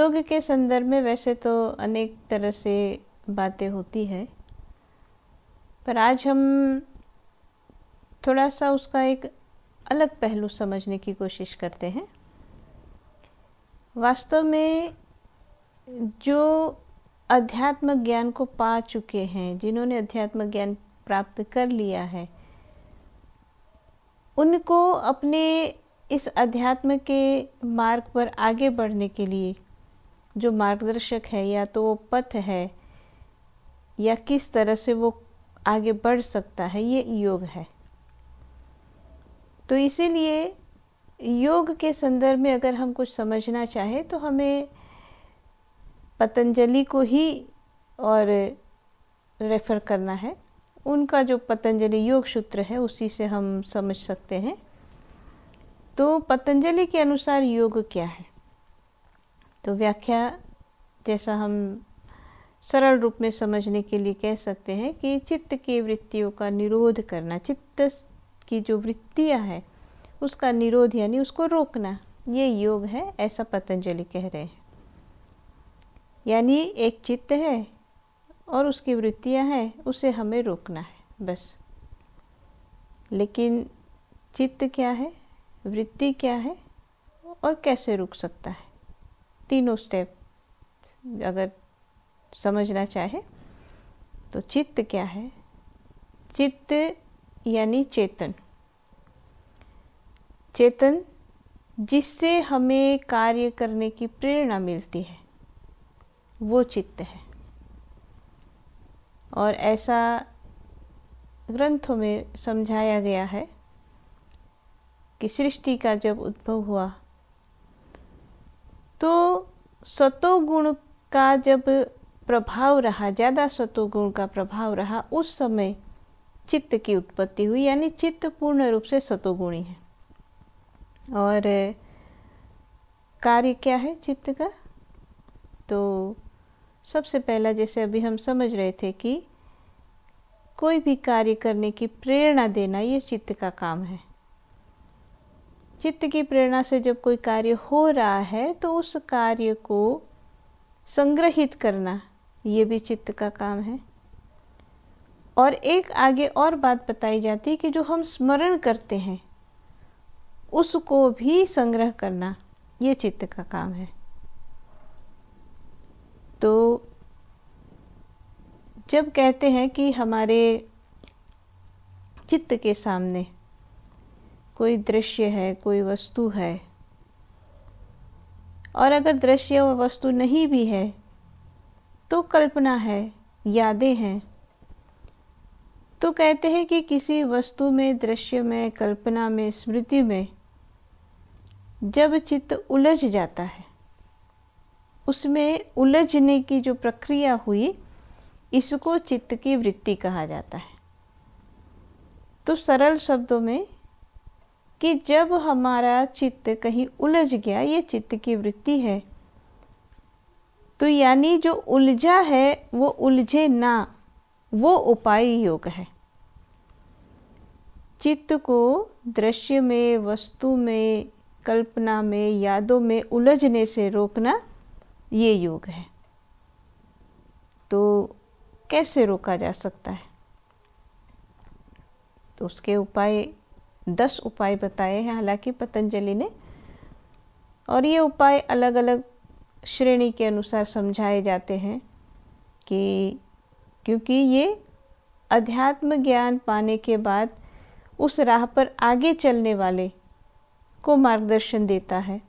योग के संदर्भ में वैसे तो अनेक तरह से बातें होती है पर आज हम थोड़ा सा उसका एक अलग पहलू समझने की कोशिश करते हैं वास्तव में जो अध्यात्म ज्ञान को पा चुके हैं जिन्होंने अध्यात्म ज्ञान प्राप्त कर लिया है उनको अपने इस अध्यात्म के मार्ग पर आगे बढ़ने के लिए जो मार्गदर्शक है या तो वो पथ है या किस तरह से वो आगे बढ़ सकता है ये योग है तो इसीलिए योग के संदर्भ में अगर हम कुछ समझना चाहें तो हमें पतंजलि को ही और रेफर करना है उनका जो पतंजलि योग सूत्र है उसी से हम समझ सकते हैं तो पतंजलि के अनुसार योग क्या है तो व्याख्या जैसा हम सरल रूप में समझने के लिए कह सकते हैं कि चित्त की वृत्तियों का निरोध करना चित्त की जो वृत्तियाँ है उसका निरोध यानी उसको रोकना ये योग है ऐसा पतंजलि कह रहे हैं यानी एक चित्त है और उसकी वृत्तियां हैं उसे हमें रोकना है बस लेकिन चित्त क्या है वृत्ति क्या है और कैसे रुक सकता है तीनों स्टेप अगर समझना चाहे तो चित्त क्या है चित्त यानी चेतन चेतन जिससे हमें कार्य करने की प्रेरणा मिलती है वो चित्त है और ऐसा ग्रंथों में समझाया गया है कि सृष्टि का जब उद्भव हुआ तो सतोगुण का जब प्रभाव रहा ज़्यादा सतोगुण का प्रभाव रहा उस समय चित्त की उत्पत्ति हुई यानी चित्त पूर्ण रूप से सतोगुणी है और कार्य क्या है चित्त का तो सबसे पहला जैसे अभी हम समझ रहे थे कि कोई भी कार्य करने की प्रेरणा देना ये चित्त का काम है चित्त की प्रेरणा से जब कोई कार्य हो रहा है तो उस कार्य को संग्रहित करना ये भी चित्त का काम है और एक आगे और बात बताई जाती है कि जो हम स्मरण करते हैं उसको भी संग्रह करना ये चित्त का काम है तो जब कहते हैं कि हमारे चित्त के सामने कोई दृश्य है कोई वस्तु है और अगर दृश्य और वस्तु नहीं भी है तो कल्पना है यादें हैं तो कहते हैं कि किसी वस्तु में दृश्य में कल्पना में स्मृति में जब चित्त उलझ जाता है उसमें उलझने की जो प्रक्रिया हुई इसको चित्त की वृत्ति कहा जाता है तो सरल शब्दों में कि जब हमारा चित्त कहीं उलझ गया ये चित्त की वृत्ति है तो यानी जो उलझा है वो उलझे ना वो उपाय योग है चित्त को दृश्य में वस्तु में कल्पना में यादों में उलझने से रोकना ये योग है तो कैसे रोका जा सकता है तो उसके उपाय दस उपाय बताए हैं हालांकि पतंजलि ने और ये उपाय अलग अलग श्रेणी के अनुसार समझाए जाते हैं कि क्योंकि ये अध्यात्म ज्ञान पाने के बाद उस राह पर आगे चलने वाले को मार्गदर्शन देता है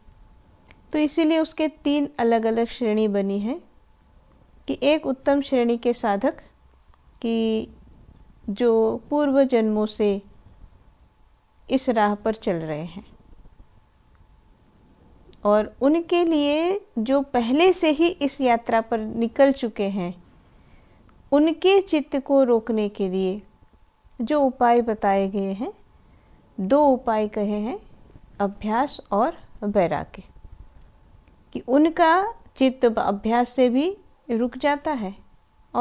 तो इसीलिए उसके तीन अलग अलग श्रेणी बनी है कि एक उत्तम श्रेणी के साधक कि जो पूर्व जन्मों से इस राह पर चल रहे हैं और उनके लिए जो पहले से ही इस यात्रा पर निकल चुके हैं उनके चित्त को रोकने के लिए जो उपाय बताए गए हैं दो उपाय कहे हैं अभ्यास और बैराग्य कि उनका चित्त अभ्यास से भी रुक जाता है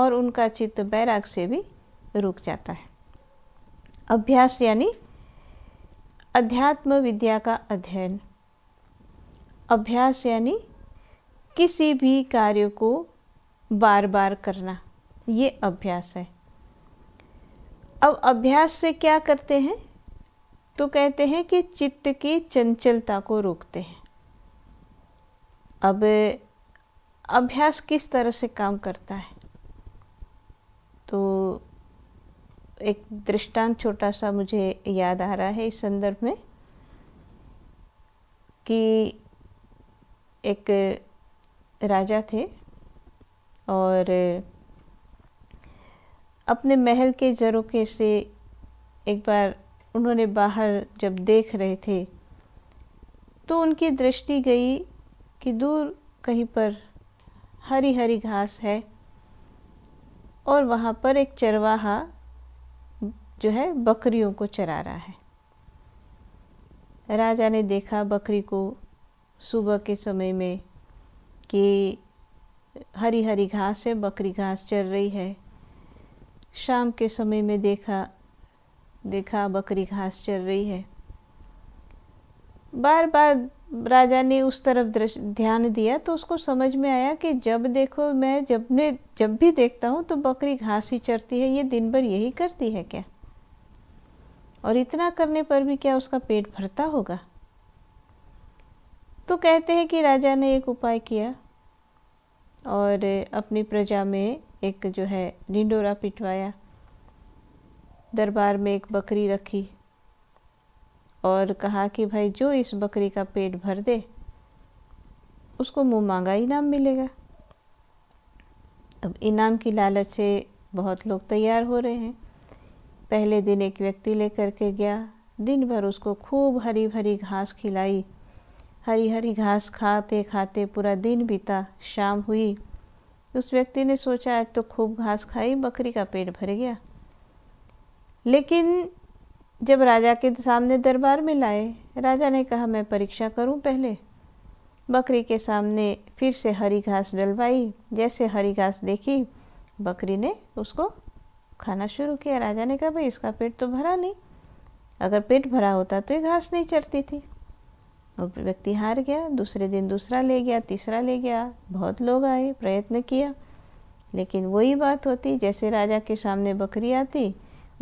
और उनका चित्त बैराग से भी रुक जाता है अभ्यास यानी अध्यात्म विद्या का अध्ययन अभ्यास यानी किसी भी कार्य को बार बार करना ये अभ्यास है अब अभ्यास से क्या करते हैं तो कहते हैं कि चित्त की चंचलता को रोकते हैं अब अभ्यास किस तरह से काम करता है तो एक दृष्टांत छोटा सा मुझे याद आ रहा है इस संदर्भ में कि एक राजा थे और अपने महल के झरोके से एक बार उन्होंने बाहर जब देख रहे थे तो उनकी दृष्टि गई कि दूर कहीं पर हरी हरी घास है और वहाँ पर एक चरवाहा जो है बकरियों को चरा रहा है राजा ने देखा बकरी को सुबह के समय में कि हरी हरी घास है बकरी घास चर रही है शाम के समय में देखा देखा बकरी घास चर रही है बार बार राजा ने उस तरफ ध्यान दिया तो उसको समझ में आया कि जब देखो मैं जब मैं जब भी देखता हूँ तो बकरी घास ही चरती है ये दिन भर यही करती है क्या और इतना करने पर भी क्या उसका पेट भरता होगा तो कहते हैं कि राजा ने एक उपाय किया और अपनी प्रजा में एक जो है ढिंडोरा पिटवाया दरबार में एक बकरी रखी और कहा कि भाई जो इस बकरी का पेट भर दे उसको मुँह मांगा इनाम मिलेगा अब इनाम की लालच से बहुत लोग तैयार हो रहे हैं पहले दिन एक व्यक्ति लेकर के गया दिन भर उसको खूब हरी भरी घास खिलाई हरी हरी घास खाते खाते पूरा दिन बीता शाम हुई उस व्यक्ति ने सोचा आज तो खूब घास खाई बकरी का पेट भर गया लेकिन जब राजा के सामने दरबार में लाए राजा ने कहा मैं परीक्षा करूं पहले बकरी के सामने फिर से हरी घास डलवाई जैसे हरी घास देखी बकरी ने उसको खाना शुरू किया राजा ने कहा भाई इसका पेट तो भरा नहीं अगर पेट भरा होता तो ये घास नहीं चढ़ती थी वो व्यक्ति हार गया दूसरे दिन दूसरा ले गया तीसरा ले गया बहुत लोग आए प्रयत्न किया लेकिन वही बात होती जैसे राजा के सामने बकरी आती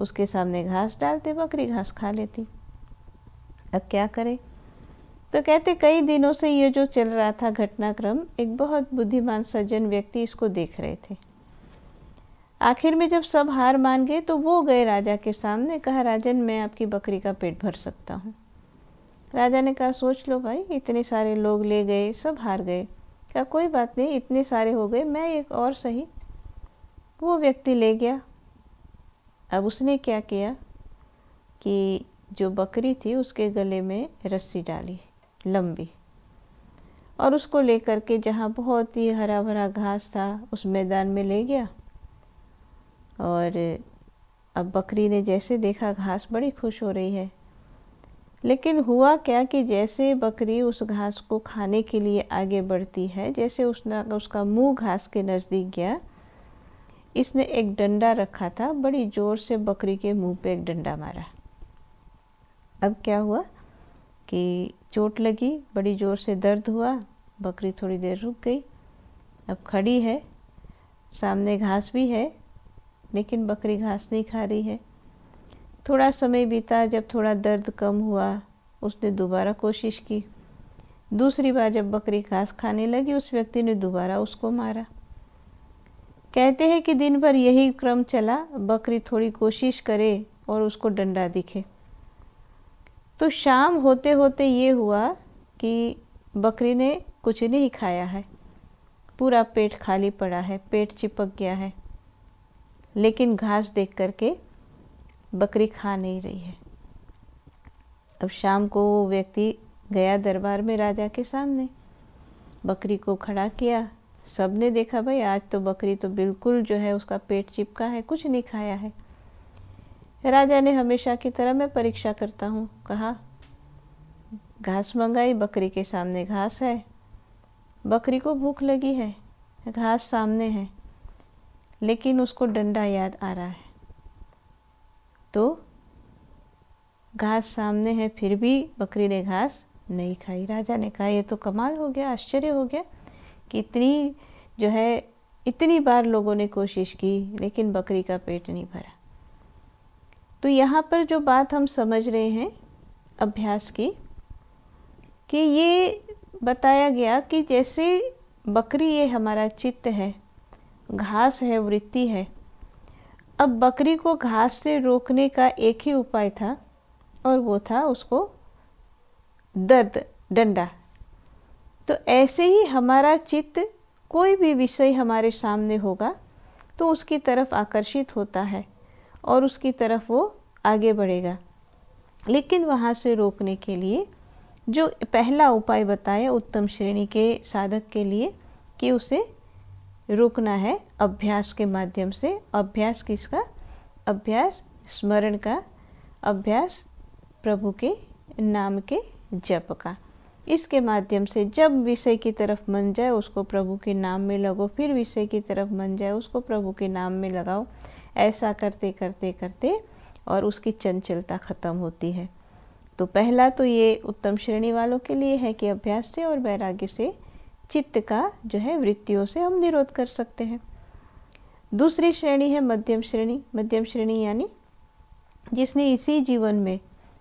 उसके सामने घास डालते बकरी घास खा लेती अब क्या करें तो कहते कई दिनों से ये जो चल रहा था घटनाक्रम एक बहुत बुद्धिमान सज्जन व्यक्ति इसको देख रहे थे आखिर में जब सब हार मान गए तो वो गए राजा के सामने कहा राजन मैं आपकी बकरी का पेट भर सकता हूँ राजा ने कहा सोच लो भाई इतने सारे लोग ले गए सब हार गए कहा कोई बात नहीं इतने सारे हो गए मैं एक और सही वो व्यक्ति ले गया अब उसने क्या किया कि जो बकरी थी उसके गले में रस्सी डाली लंबी और उसको लेकर के जहाँ बहुत ही हरा भरा घास था उस मैदान में ले गया और अब बकरी ने जैसे देखा घास बड़ी खुश हो रही है लेकिन हुआ क्या कि जैसे बकरी उस घास को खाने के लिए आगे बढ़ती है जैसे उसने उसका मुंह घास के नज़दीक गया इसने एक डंडा रखा था बड़ी ज़ोर से बकरी के मुंह पे एक डंडा मारा अब क्या हुआ कि चोट लगी बड़ी ज़ोर से दर्द हुआ बकरी थोड़ी देर रुक गई अब खड़ी है सामने घास भी है लेकिन बकरी घास नहीं खा रही है थोड़ा समय बीता जब थोड़ा दर्द कम हुआ उसने दोबारा कोशिश की दूसरी बार जब बकरी घास खाने लगी उस व्यक्ति ने दोबारा उसको मारा कहते हैं कि दिन भर यही क्रम चला बकरी थोड़ी कोशिश करे और उसको डंडा दिखे तो शाम होते होते ये हुआ कि बकरी ने कुछ नहीं खाया है पूरा पेट खाली पड़ा है पेट चिपक गया है लेकिन घास देख करके बकरी खा नहीं रही है अब शाम को वो व्यक्ति गया दरबार में राजा के सामने बकरी को खड़ा किया सब ने देखा भाई आज तो बकरी तो बिल्कुल जो है उसका पेट चिपका है कुछ नहीं खाया है राजा ने हमेशा की तरह मैं परीक्षा करता हूँ कहा घास मंगाई बकरी के सामने घास है बकरी को भूख लगी है घास सामने है लेकिन उसको डंडा याद आ रहा है तो घास सामने है फिर भी बकरी ने घास नहीं खाई राजा ने कहा ये तो कमाल हो गया आश्चर्य हो गया कि इतनी जो है इतनी बार लोगों ने कोशिश की लेकिन बकरी का पेट नहीं भरा तो यहाँ पर जो बात हम समझ रहे हैं अभ्यास की कि ये बताया गया कि जैसे बकरी ये हमारा चित्त है घास है वृत्ति है अब बकरी को घास से रोकने का एक ही उपाय था और वो था उसको दर्द डंडा तो ऐसे ही हमारा चित्त कोई भी विषय हमारे सामने होगा तो उसकी तरफ आकर्षित होता है और उसकी तरफ वो आगे बढ़ेगा लेकिन वहाँ से रोकने के लिए जो पहला उपाय बताया उत्तम श्रेणी के साधक के लिए कि उसे रोकना है अभ्यास के माध्यम से अभ्यास किसका अभ्यास स्मरण का अभ्यास प्रभु के नाम के जप का इसके माध्यम से जब विषय की तरफ मन जाए उसको प्रभु के नाम में लगो फिर विषय की तरफ मन जाए उसको प्रभु के नाम में लगाओ ऐसा करते करते करते और उसकी चंचलता खत्म होती है तो पहला तो ये उत्तम श्रेणी वालों के लिए है कि अभ्यास से और वैराग्य से चित्त का जो है वृत्तियों से हम निरोध कर सकते हैं दूसरी श्रेणी है मध्यम श्रेणी मध्यम श्रेणी यानी जिसने इसी जीवन में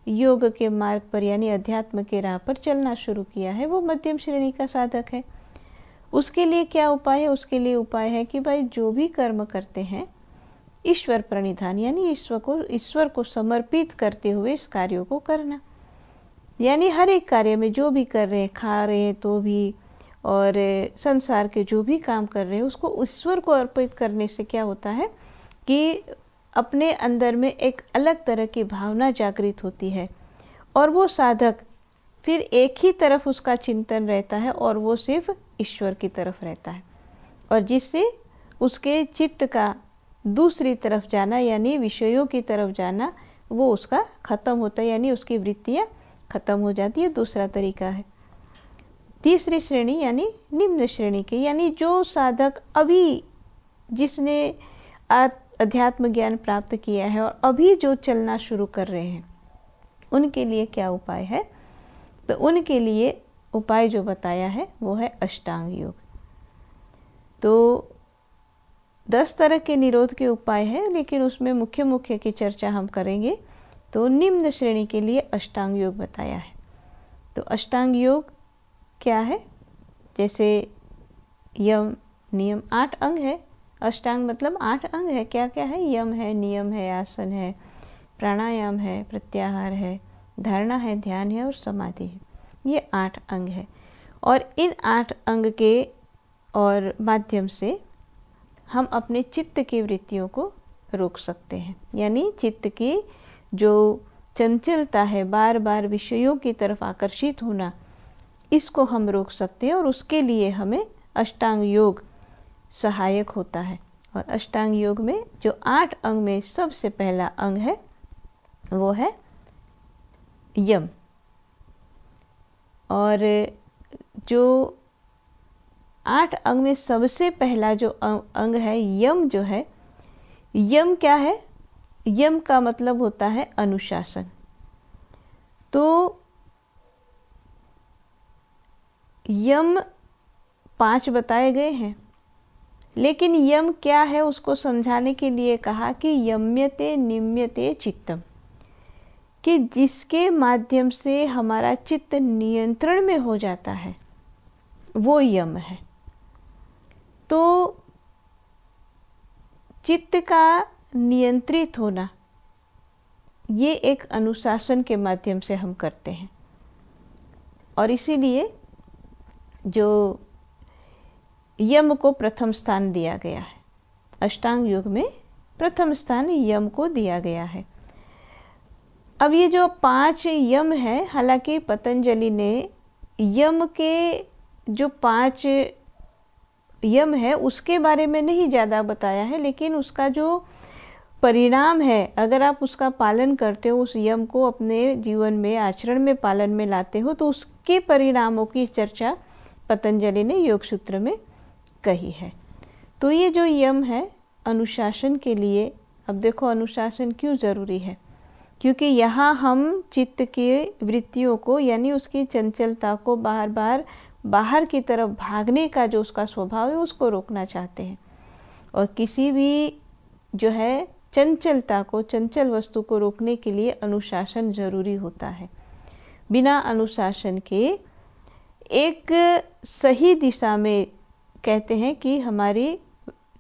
योग के मार्ग पर यानी अध्यात्म के राह पर चलना शुरू किया है वो मध्यम श्रेणी का साधक है उसके लिए क्या उपाय है उसके लिए उपाय है कि भाई जो भी कर्म करते हैं ईश्वर प्रणिधान यानी ईश्वर को ईश्वर को समर्पित करते हुए इस कार्यों को करना यानी हर एक कार्य में जो भी कर रहे हैं खा रहे हैं तो भी और संसार के जो भी काम कर रहे हैं उसको ईश्वर को अर्पित करने से क्या होता है कि अपने अंदर में एक अलग तरह की भावना जागृत होती है और वो साधक फिर एक ही तरफ उसका चिंतन रहता है और वो सिर्फ ईश्वर की तरफ रहता है और जिससे उसके चित्त का दूसरी तरफ जाना यानी विषयों की तरफ जाना वो उसका ख़त्म होता है यानी उसकी वृत्तियाँ ख़त्म हो जाती है दूसरा तरीका है तीसरी श्रेणी यानी निम्न श्रेणी के यानी जो साधक अभी जिसने अध्यात्म ज्ञान प्राप्त किया है और अभी जो चलना शुरू कर रहे हैं उनके लिए क्या उपाय है तो उनके लिए उपाय जो बताया है वो है अष्टांग योग तो दस तरह के निरोध के उपाय हैं लेकिन उसमें मुख्य मुख्य की चर्चा हम करेंगे तो निम्न श्रेणी के लिए अष्टांग योग बताया है तो अष्टांग योग क्या है जैसे यम नियम आठ अंग है अष्टांग मतलब आठ अंग है क्या क्या है यम है नियम है आसन है प्राणायाम है प्रत्याहार है धारणा है ध्यान है और समाधि है ये आठ अंग है और इन आठ अंग के और माध्यम से हम अपने चित्त की वृत्तियों को रोक सकते हैं यानी चित्त की जो चंचलता है बार बार विषयों की तरफ आकर्षित होना इसको हम रोक सकते हैं और उसके लिए हमें अष्टांग योग सहायक होता है और अष्टांग योग में जो आठ अंग में सबसे पहला अंग है वो है यम और जो आठ अंग में सबसे पहला जो अंग है यम जो है यम क्या है यम का मतलब होता है अनुशासन तो यम पांच बताए गए हैं लेकिन यम क्या है उसको समझाने के लिए कहा कि यम्यते निम्यते चित्तम कि जिसके माध्यम से हमारा चित्त नियंत्रण में हो जाता है वो यम है तो चित्त का नियंत्रित होना ये एक अनुशासन के माध्यम से हम करते हैं और इसीलिए जो यम को प्रथम स्थान दिया गया है अष्टांग युग में प्रथम स्थान यम को दिया गया है अब ये जो पांच यम है हालांकि पतंजलि ने यम के जो पांच यम है उसके बारे में नहीं ज़्यादा बताया है लेकिन उसका जो परिणाम है अगर आप उसका पालन करते हो उस यम को अपने जीवन में आचरण में पालन में लाते हो तो उसके परिणामों की चर्चा पतंजलि ने योग सूत्र में कही है तो ये जो यम है अनुशासन के लिए अब देखो अनुशासन क्यों ज़रूरी है क्योंकि यहाँ हम चित्त के वृत्तियों को यानी उसकी चंचलता को बार बार बाहर की तरफ भागने का जो उसका स्वभाव है उसको रोकना चाहते हैं और किसी भी जो है चंचलता को चंचल वस्तु को रोकने के लिए अनुशासन जरूरी होता है बिना अनुशासन के एक सही दिशा में कहते हैं कि हमारी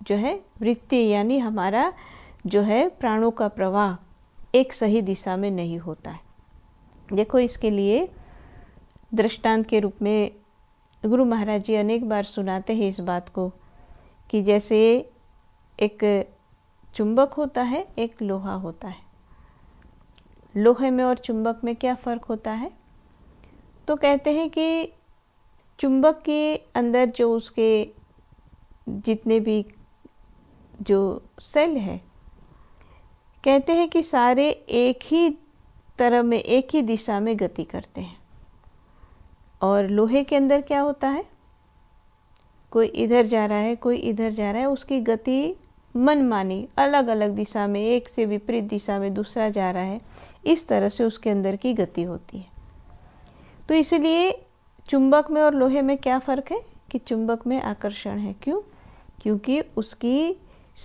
जो है वृत्ति यानी हमारा जो है प्राणों का प्रवाह एक सही दिशा में नहीं होता है देखो इसके लिए दृष्टांत के रूप में गुरु महाराज जी अनेक बार सुनाते हैं इस बात को कि जैसे एक चुंबक होता है एक लोहा होता है लोहे में और चुंबक में क्या फ़र्क होता है तो कहते हैं कि चुंबक के अंदर जो उसके जितने भी जो सेल है कहते हैं कि सारे एक ही तरह में एक ही दिशा में गति करते हैं और लोहे के अंदर क्या होता है कोई इधर जा रहा है कोई इधर जा रहा है उसकी गति मनमानी अलग अलग दिशा में एक से विपरीत दिशा में दूसरा जा रहा है इस तरह से उसके अंदर की गति होती है तो इसलिए चुंबक में और लोहे में क्या फ़र्क है कि चुंबक में आकर्षण है क्यों क्योंकि उसकी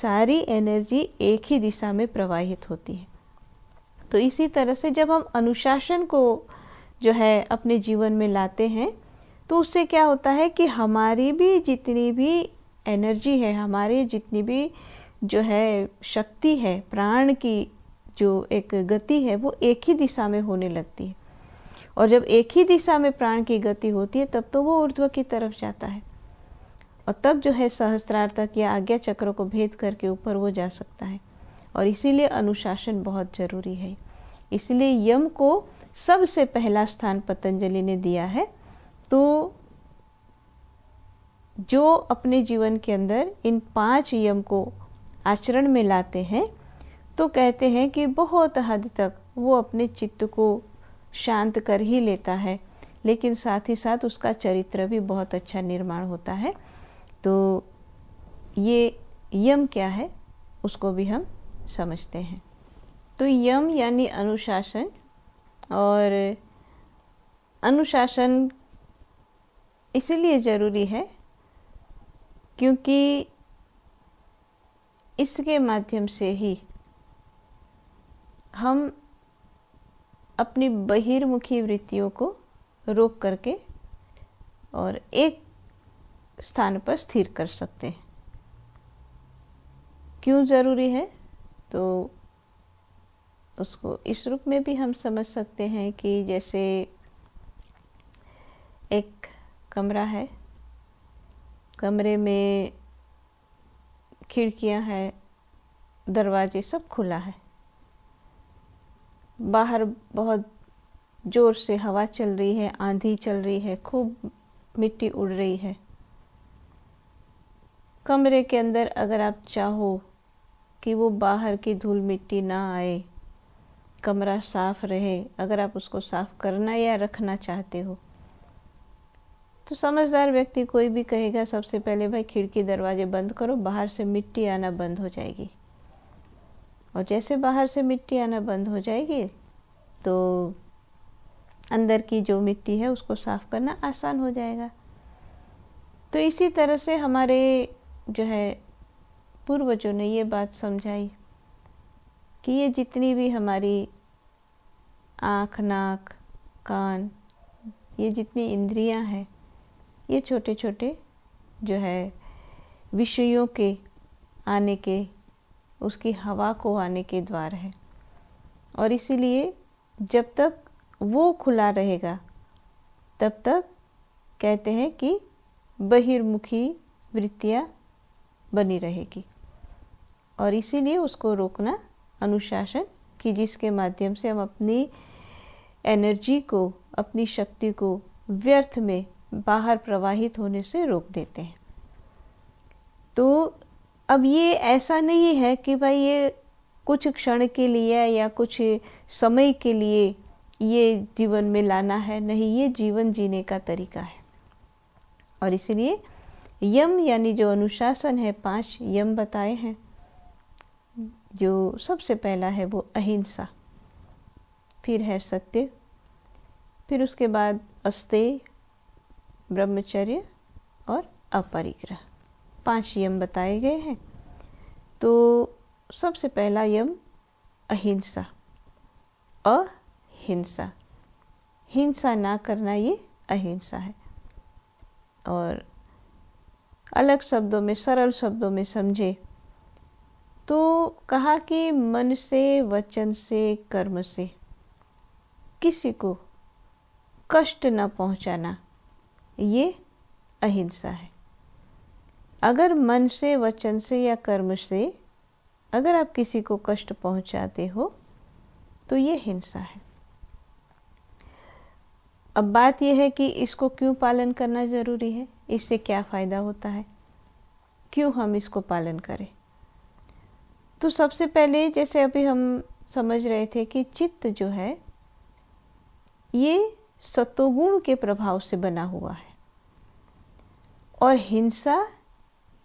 सारी एनर्जी एक ही दिशा में प्रवाहित होती है तो इसी तरह से जब हम अनुशासन को जो है अपने जीवन में लाते हैं तो उससे क्या होता है कि हमारी भी जितनी भी एनर्जी है हमारी जितनी भी जो है शक्ति है प्राण की जो एक गति है वो एक ही दिशा में होने लगती है और जब एक ही दिशा में प्राण की गति होती है तब तो वो ऊर्ध्व की तरफ जाता है और तब जो है सहस्त्रार्थक या आज्ञा चक्र को भेद करके ऊपर वो जा सकता है और इसीलिए अनुशासन बहुत जरूरी है इसलिए यम को सबसे पहला स्थान पतंजलि ने दिया है तो जो अपने जीवन के अंदर इन पांच यम को आचरण में लाते हैं तो कहते हैं कि बहुत हद तक वो अपने चित्त को शांत कर ही लेता है लेकिन साथ ही साथ उसका चरित्र भी बहुत अच्छा निर्माण होता है तो ये यम क्या है उसको भी हम समझते हैं तो यम यानी अनुशासन और अनुशासन इसलिए ज़रूरी है क्योंकि इसके माध्यम से ही हम अपनी बहिर्मुखी वृत्तियों को रोक करके और एक स्थान पर स्थिर कर सकते हैं क्यों ज़रूरी है तो उसको इस रूप में भी हम समझ सकते हैं कि जैसे एक कमरा है कमरे में खिड़कियां हैं दरवाजे सब खुला है बाहर बहुत जोर से हवा चल रही है आंधी चल रही है खूब मिट्टी उड़ रही है कमरे के अंदर अगर आप चाहो कि वो बाहर की धूल मिट्टी ना आए कमरा साफ रहे अगर आप उसको साफ करना या रखना चाहते हो तो समझदार व्यक्ति कोई भी कहेगा सबसे पहले भाई खिड़की दरवाजे बंद करो बाहर से मिट्टी आना बंद हो जाएगी और जैसे बाहर से मिट्टी आना बंद हो जाएगी तो अंदर की जो मिट्टी है उसको साफ करना आसान हो जाएगा तो इसी तरह से हमारे जो है पूर्वजों ने ये बात समझाई कि ये जितनी भी हमारी आँख नाक कान ये जितनी इंद्रियां हैं ये छोटे छोटे जो है विषयों के आने के उसकी हवा को आने के द्वार है और इसीलिए जब तक वो खुला रहेगा तब तक कहते हैं कि बहिर्मुखी वृत्तियाँ बनी रहेगी और इसीलिए उसको रोकना अनुशासन कि जिसके माध्यम से हम अपनी एनर्जी को अपनी शक्ति को व्यर्थ में बाहर प्रवाहित होने से रोक देते हैं तो अब ये ऐसा नहीं है कि भाई ये कुछ क्षण के लिए या कुछ समय के लिए ये जीवन में लाना है नहीं ये जीवन जीने का तरीका है और इसलिए यम यानी जो अनुशासन है पांच यम बताए हैं जो सबसे पहला है वो अहिंसा फिर है सत्य फिर उसके बाद अस्ते ब्रह्मचर्य और अपरिग्रह पांच यम बताए गए हैं तो सबसे पहला यम अहिंसा अहिंसा हिंसा ना करना ये अहिंसा है और अलग शब्दों में सरल शब्दों में समझे तो कहा कि मन से वचन से कर्म से किसी को कष्ट न पहुंचाना ये अहिंसा है अगर मन से वचन से या कर्म से अगर आप किसी को कष्ट पहुंचाते हो तो ये हिंसा है अब बात यह है कि इसको क्यों पालन करना ज़रूरी है इससे क्या फ़ायदा होता है क्यों हम इसको पालन करें तो सबसे पहले जैसे अभी हम समझ रहे थे कि चित्त जो है ये सतोगुण के प्रभाव से बना हुआ है और हिंसा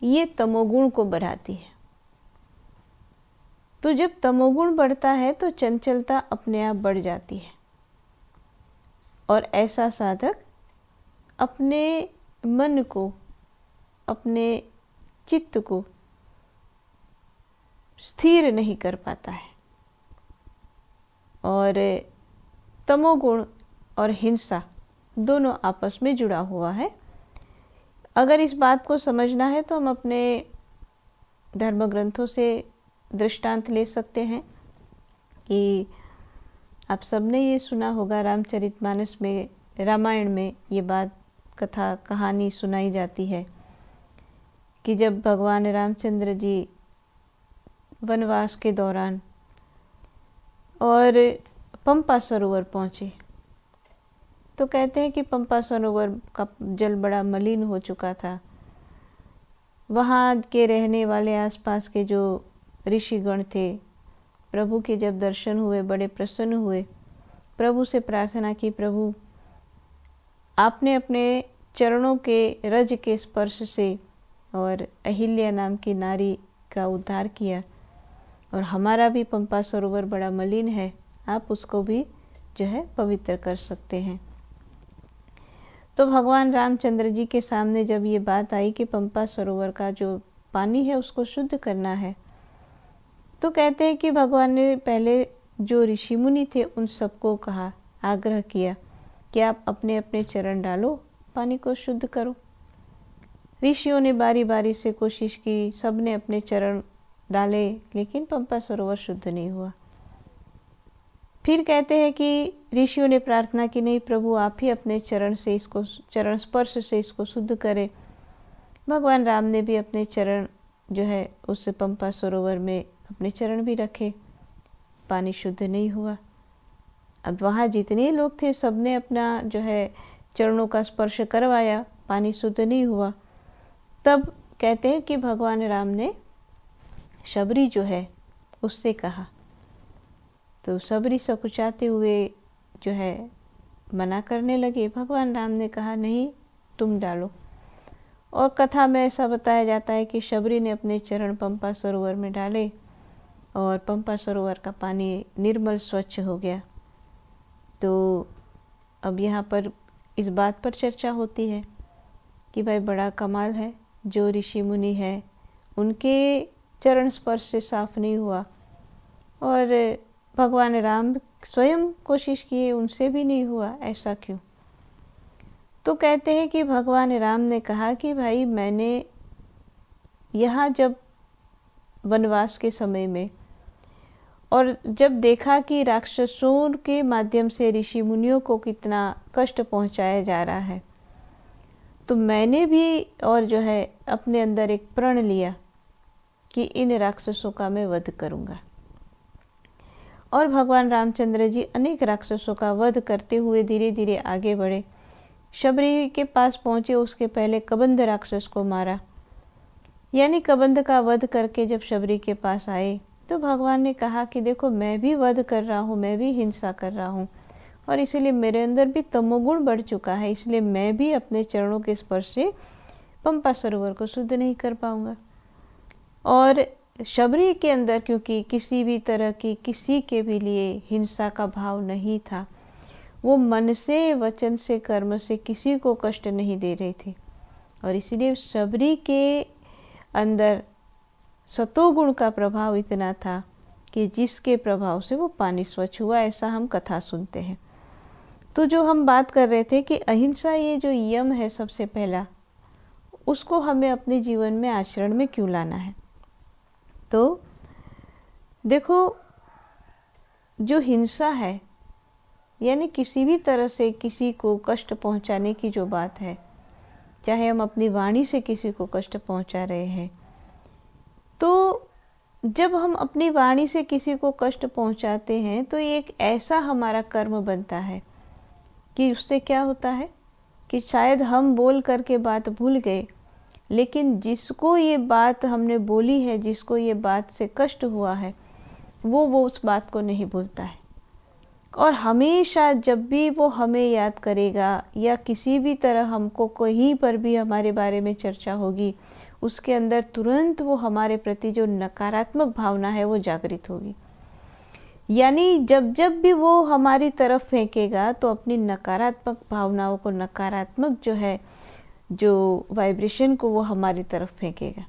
ये तमोगुण को बढ़ाती है तो जब तमोगुण बढ़ता है तो चंचलता अपने आप बढ़ जाती है और ऐसा साधक अपने मन को अपने चित्त को स्थिर नहीं कर पाता है और तमोगुण और हिंसा दोनों आपस में जुड़ा हुआ है अगर इस बात को समझना है तो हम अपने धर्म ग्रंथों से दृष्टांत ले सकते हैं कि आप सबने ये सुना होगा रामचरितमानस में रामायण में ये बात कथा कहानी सुनाई जाती है कि जब भगवान रामचंद्र जी वनवास के दौरान और पंपा सरोवर पहुँचे तो कहते हैं कि पंपा सरोवर का जल बड़ा मलिन हो चुका था वहाँ के रहने वाले आसपास के जो ऋषिगण थे प्रभु के जब दर्शन हुए बड़े प्रसन्न हुए प्रभु से प्रार्थना की प्रभु आपने अपने चरणों के रज के स्पर्श से और अहिल्या नाम की नारी का उद्धार किया और हमारा भी पंपा सरोवर बड़ा मलिन है आप उसको भी जो है पवित्र कर सकते हैं तो भगवान रामचंद्र जी के सामने जब ये बात आई कि पंपा सरोवर का जो पानी है उसको शुद्ध करना है तो कहते हैं कि भगवान ने पहले जो ऋषि मुनि थे उन सबको कहा आग्रह किया कि आप अपने अपने चरण डालो पानी को शुद्ध करो ऋषियों ने बारी बारी से कोशिश की सबने अपने चरण डाले लेकिन पंपा सरोवर शुद्ध नहीं हुआ फिर कहते हैं कि ऋषियों ने प्रार्थना की नहीं प्रभु आप ही अपने चरण से इसको चरण स्पर्श से इसको शुद्ध करें भगवान राम ने भी अपने चरण जो है उस पंपा सरोवर में अपने चरण भी रखे पानी शुद्ध नहीं हुआ अब वहाँ जितने लोग थे सब ने अपना जो है चरणों का स्पर्श करवाया पानी शुद्ध नहीं हुआ तब कहते हैं कि भगवान राम ने शबरी जो है उससे कहा तो सबरी सकुचाते हुए जो है मना करने लगे भगवान राम ने कहा नहीं तुम डालो और कथा में ऐसा बताया जाता है कि शबरी ने अपने चरण पंपा सरोवर में डाले और पंपा सरोवर का पानी निर्मल स्वच्छ हो गया तो अब यहाँ पर इस बात पर चर्चा होती है कि भाई बड़ा कमाल है जो ऋषि मुनि है उनके चरण स्पर्श से साफ नहीं हुआ और भगवान राम स्वयं कोशिश किए उनसे भी नहीं हुआ ऐसा क्यों तो कहते हैं कि भगवान राम ने कहा कि भाई मैंने यहाँ जब वनवास के समय में और जब देखा कि राक्षसों के माध्यम से ऋषि मुनियों को कितना कष्ट पहुँचाया जा रहा है तो मैंने भी और जो है अपने अंदर एक प्रण लिया कि इन राक्षसों का मैं वध करूँगा और भगवान रामचंद्र जी अनेक राक्षसों का वध करते हुए धीरे धीरे आगे बढ़े शबरी के पास पहुंचे उसके पहले कबंध राक्षस को मारा यानी कबंध का वध करके जब शबरी के पास आए तो भगवान ने कहा कि देखो मैं भी वध कर रहा हूँ मैं भी हिंसा कर रहा हूँ और इसलिए मेरे अंदर भी तमोगुण बढ़ चुका है इसलिए मैं भी अपने चरणों के स्पर्श से पंपा सरोवर को शुद्ध नहीं कर पाऊंगा और शबरी के अंदर क्योंकि किसी भी तरह की किसी के भी लिए हिंसा का भाव नहीं था वो मन से वचन से कर्म से किसी को कष्ट नहीं दे रही थी और इसलिए शबरी के अंदर सतोगुण का प्रभाव इतना था कि जिसके प्रभाव से वो पानी स्वच्छ हुआ ऐसा हम कथा सुनते हैं तो जो हम बात कर रहे थे कि अहिंसा ये जो यम है सबसे पहला उसको हमें अपने जीवन में आचरण में क्यों लाना है तो देखो जो हिंसा है यानी किसी भी तरह से किसी को कष्ट पहुंचाने की जो बात है चाहे हम अपनी वाणी से किसी को कष्ट पहुंचा रहे हैं तो जब हम अपनी वाणी से किसी को कष्ट पहुंचाते हैं तो ये एक ऐसा हमारा कर्म बनता है कि उससे क्या होता है कि शायद हम बोल करके बात भूल गए लेकिन जिसको ये बात हमने बोली है जिसको ये बात से कष्ट हुआ है वो वो उस बात को नहीं भूलता है और हमेशा जब भी वो हमें याद करेगा या किसी भी तरह हमको कहीं पर भी हमारे बारे में चर्चा होगी उसके अंदर तुरंत वो हमारे प्रति जो नकारात्मक भावना है वो जागृत होगी यानी जब जब भी वो हमारी तरफ फेंकेगा तो अपनी नकारात्मक भावनाओं को नकारात्मक जो है जो वाइब्रेशन को वो हमारी तरफ फेंकेगा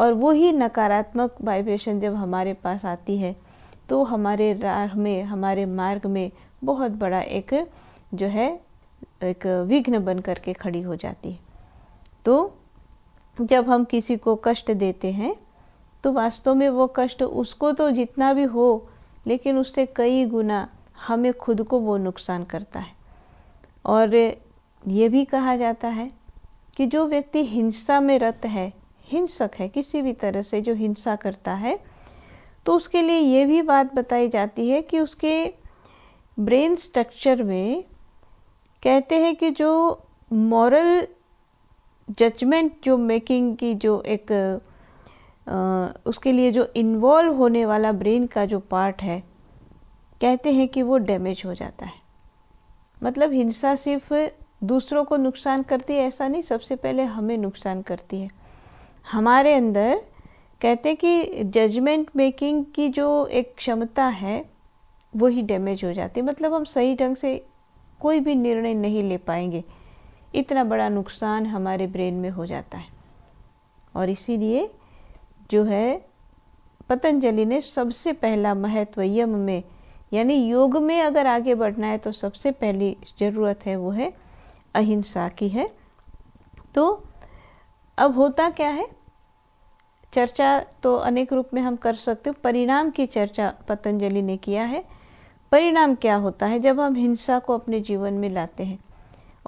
और वो ही नकारात्मक वाइब्रेशन जब हमारे पास आती है तो हमारे राह में हमारे मार्ग में बहुत बड़ा एक जो है एक विघ्न बन करके खड़ी हो जाती है तो जब हम किसी को कष्ट देते हैं तो वास्तव में वो कष्ट उसको तो जितना भी हो लेकिन उससे कई गुना हमें खुद को वो नुकसान करता है और ये भी कहा जाता है कि जो व्यक्ति हिंसा में रत है हिंसक है किसी भी तरह से जो हिंसा करता है तो उसके लिए ये भी बात बताई जाती है कि उसके ब्रेन स्ट्रक्चर में कहते हैं कि जो मॉरल जजमेंट जो मेकिंग की जो एक आ, उसके लिए जो इन्वॉल्व होने वाला ब्रेन का जो पार्ट है कहते हैं कि वो डैमेज हो जाता है मतलब हिंसा सिर्फ दूसरों को नुकसान करती है ऐसा नहीं सबसे पहले हमें नुकसान करती है हमारे अंदर कहते हैं कि जजमेंट मेकिंग की जो एक क्षमता है वो ही डैमेज हो जाती है मतलब हम सही ढंग से कोई भी निर्णय नहीं ले पाएंगे इतना बड़ा नुकसान हमारे ब्रेन में हो जाता है और इसीलिए जो है पतंजलि ने सबसे पहला महत्व यम में यानी योग में अगर आगे बढ़ना है तो सबसे पहली ज़रूरत है वो है अहिंसा की है तो अब होता क्या है चर्चा तो अनेक रूप में हम कर सकते परिणाम की चर्चा पतंजलि ने किया है परिणाम क्या होता है जब हम हिंसा को अपने जीवन में लाते हैं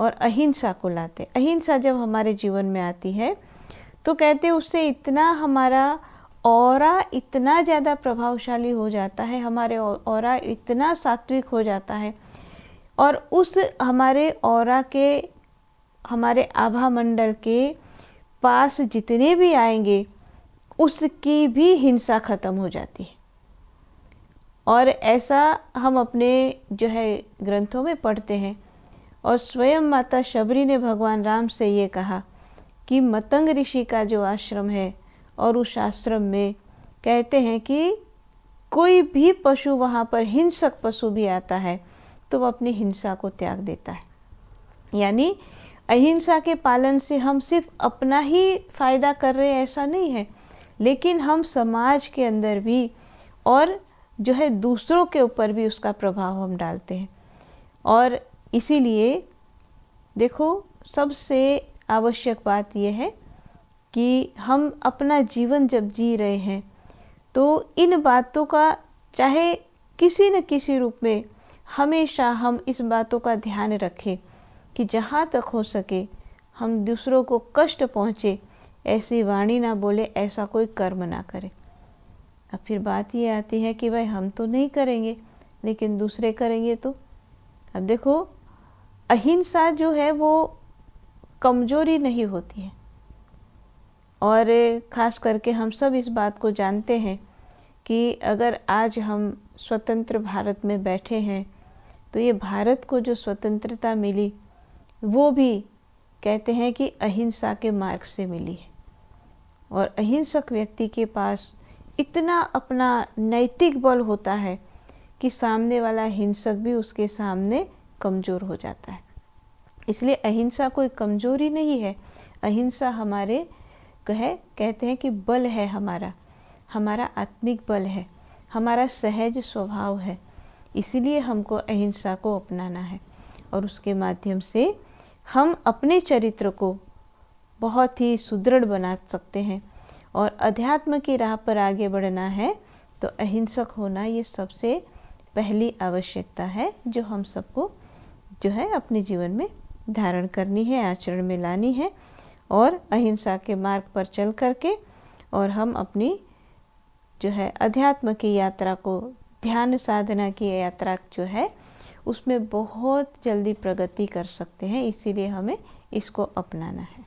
और अहिंसा को लाते अहिंसा जब हमारे जीवन में आती है तो कहते उससे इतना हमारा और इतना ज़्यादा प्रभावशाली हो जाता है हमारे और इतना सात्विक हो जाता है और उस हमारे और के हमारे आभा मंडल के पास जितने भी आएंगे उसकी भी हिंसा खत्म हो जाती है और ऐसा हम अपने जो है ग्रंथों में पढ़ते हैं और स्वयं माता शबरी ने भगवान राम से ये कहा कि मतंग ऋषि का जो आश्रम है और उस आश्रम में कहते हैं कि कोई भी पशु वहाँ पर हिंसक पशु भी आता है तो वह अपनी हिंसा को त्याग देता है यानी अहिंसा के पालन से हम सिर्फ अपना ही फायदा कर रहे हैं ऐसा नहीं है लेकिन हम समाज के अंदर भी और जो है दूसरों के ऊपर भी उसका प्रभाव हम डालते हैं और इसीलिए देखो सबसे आवश्यक बात यह है कि हम अपना जीवन जब जी रहे हैं तो इन बातों का चाहे किसी न किसी रूप में हमेशा हम इस बातों का ध्यान रखें कि जहाँ तक हो सके हम दूसरों को कष्ट पहुँचे ऐसी वाणी ना बोले ऐसा कोई कर्म ना करे अब फिर बात ये आती है कि भाई हम तो नहीं करेंगे लेकिन दूसरे करेंगे तो अब देखो अहिंसा जो है वो कमजोरी नहीं होती है और ख़ास करके हम सब इस बात को जानते हैं कि अगर आज हम स्वतंत्र भारत में बैठे हैं तो ये भारत को जो स्वतंत्रता मिली वो भी कहते हैं कि अहिंसा के मार्ग से मिली है और अहिंसक व्यक्ति के पास इतना अपना नैतिक बल होता है कि सामने वाला हिंसक भी उसके सामने कमज़ोर हो जाता है इसलिए अहिंसा कोई कमजोरी नहीं है अहिंसा हमारे कहे कहते हैं कि बल है हमारा हमारा आत्मिक बल है हमारा सहज स्वभाव है इसलिए हमको अहिंसा को अपनाना है और उसके माध्यम से हम अपने चरित्र को बहुत ही सुदृढ़ बना सकते हैं और अध्यात्म की राह पर आगे बढ़ना है तो अहिंसक होना ये सबसे पहली आवश्यकता है जो हम सबको जो है अपने जीवन में धारण करनी है आचरण में लानी है और अहिंसा के मार्ग पर चल करके और हम अपनी जो है अध्यात्म की यात्रा को ध्यान साधना की यात्रा जो है उसमें बहुत जल्दी प्रगति कर सकते हैं इसीलिए हमें इसको अपनाना है